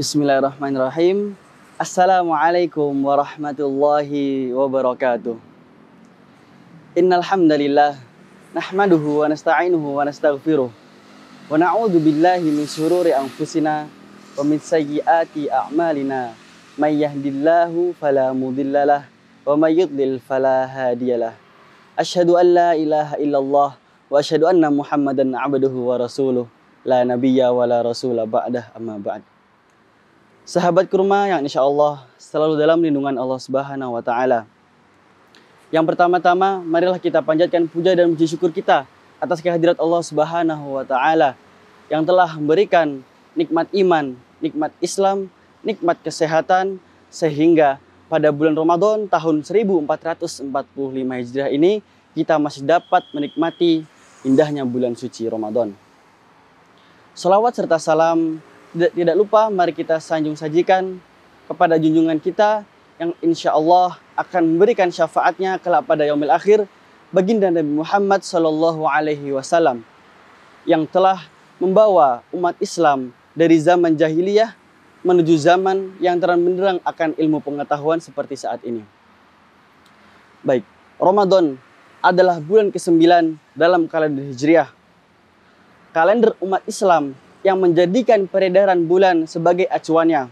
Bismillahirrahmanirrahim. Assalamualaikum warahmatullahi wabarakatuh. Innal hamdalillah nahmaduhu wa nasta'inuhu wa nastaghfiruh wa na'udzu billahi min shururi anfusina wa min sayyiati a'malina may yahdillahu fala mudhillalah wa may yudlil fala hadiyalah. Asyhadu an la ilaha illallah wa asyhadu anna Muhammadan abduhu wa rasuluh la nabiyya wa la rasula ba'dah amma ba'd sahabat kurma yang insya Allah selalu dalam lindungan Allah Subhanahu wa Ta'ala. Yang pertama-tama, marilah kita panjatkan puja dan puji syukur kita atas kehadirat Allah Subhanahu wa Ta'ala yang telah memberikan nikmat iman, nikmat Islam, nikmat kesehatan, sehingga pada bulan Ramadan tahun 1445 Hijriah ini kita masih dapat menikmati indahnya bulan suci Ramadan. Salawat serta salam tidak, lupa mari kita sanjung sajikan kepada junjungan kita yang insya Allah akan memberikan syafaatnya kelak pada yaumil akhir baginda Nabi Muhammad Sallallahu Alaihi Wasallam yang telah membawa umat Islam dari zaman jahiliyah menuju zaman yang terang benderang akan ilmu pengetahuan seperti saat ini. Baik, Ramadan adalah bulan ke-9 dalam kalender Hijriah. Kalender umat Islam yang menjadikan peredaran bulan sebagai acuannya.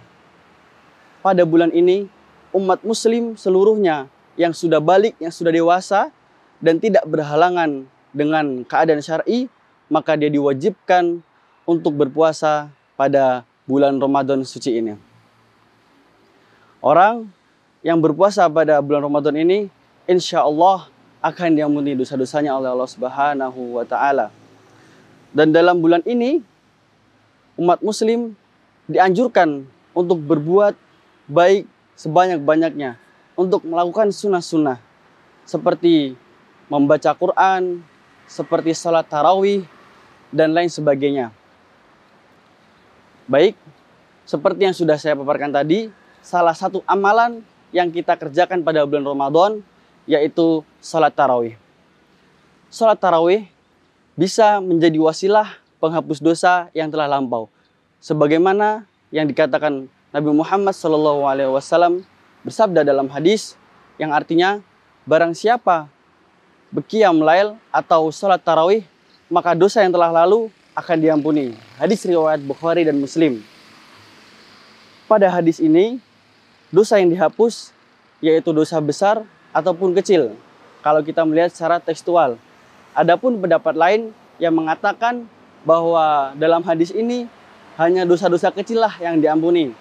Pada bulan ini, umat muslim seluruhnya yang sudah balik, yang sudah dewasa, dan tidak berhalangan dengan keadaan syari, maka dia diwajibkan untuk berpuasa pada bulan Ramadan suci ini. Orang yang berpuasa pada bulan Ramadan ini, insya Allah akan diampuni dosa-dosanya oleh Allah Subhanahu wa Ta'ala. Dan dalam bulan ini, umat muslim dianjurkan untuk berbuat baik sebanyak-banyaknya, untuk melakukan sunnah-sunnah seperti membaca Quran, seperti salat tarawih, dan lain sebagainya. Baik, seperti yang sudah saya paparkan tadi, salah satu amalan yang kita kerjakan pada bulan Ramadan yaitu salat tarawih. Salat tarawih bisa menjadi wasilah penghapus dosa yang telah lampau. Sebagaimana yang dikatakan Nabi Muhammad SAW bersabda dalam hadis yang artinya barang siapa bekiam lail atau sholat tarawih maka dosa yang telah lalu akan diampuni. Hadis riwayat Bukhari dan Muslim. Pada hadis ini, dosa yang dihapus yaitu dosa besar ataupun kecil. Kalau kita melihat secara tekstual. Adapun pendapat lain yang mengatakan bahwa dalam hadis ini hanya dosa-dosa kecil lah yang diampuni.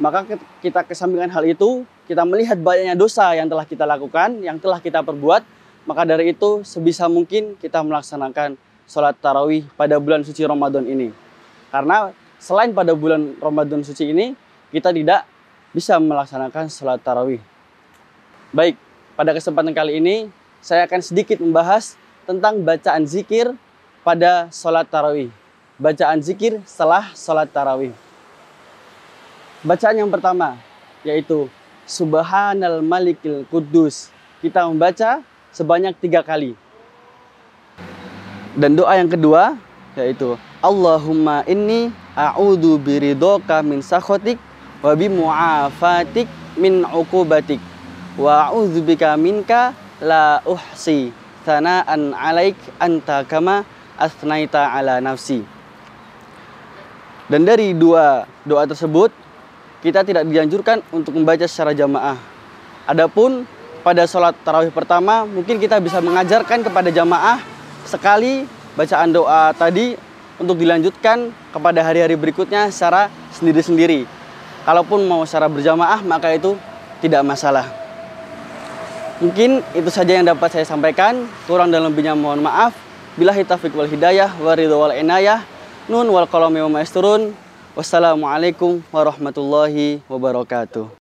Maka kita kesampingkan hal itu, kita melihat banyaknya dosa yang telah kita lakukan, yang telah kita perbuat, maka dari itu sebisa mungkin kita melaksanakan sholat tarawih pada bulan suci Ramadan ini. Karena selain pada bulan Ramadan suci ini, kita tidak bisa melaksanakan sholat tarawih. Baik, pada kesempatan kali ini saya akan sedikit membahas tentang bacaan zikir pada sholat tarawih. Bacaan zikir setelah sholat tarawih. Bacaan yang pertama yaitu Subhanal Malikil Kudus. Kita membaca sebanyak tiga kali. Dan doa yang kedua yaitu Allahumma inni a'udhu biridoka min sakhotik wa bimu'afatik min uqubatik wa a'udhu bika minka la uhsi an alaik anta kama asnaita ala nafsi. Dan dari dua doa tersebut, kita tidak dianjurkan untuk membaca secara jamaah. Adapun pada sholat tarawih pertama, mungkin kita bisa mengajarkan kepada jamaah sekali bacaan doa tadi untuk dilanjutkan kepada hari-hari berikutnya secara sendiri-sendiri. Kalaupun mau secara berjamaah, maka itu tidak masalah. Mungkin itu saja yang dapat saya sampaikan. Kurang dan lebihnya mohon maaf. Bilahi taufiq wal hidayah wa wal inayah. Nun wal qalami wa maisturun. Wassalamualaikum warahmatullahi wabarakatuh.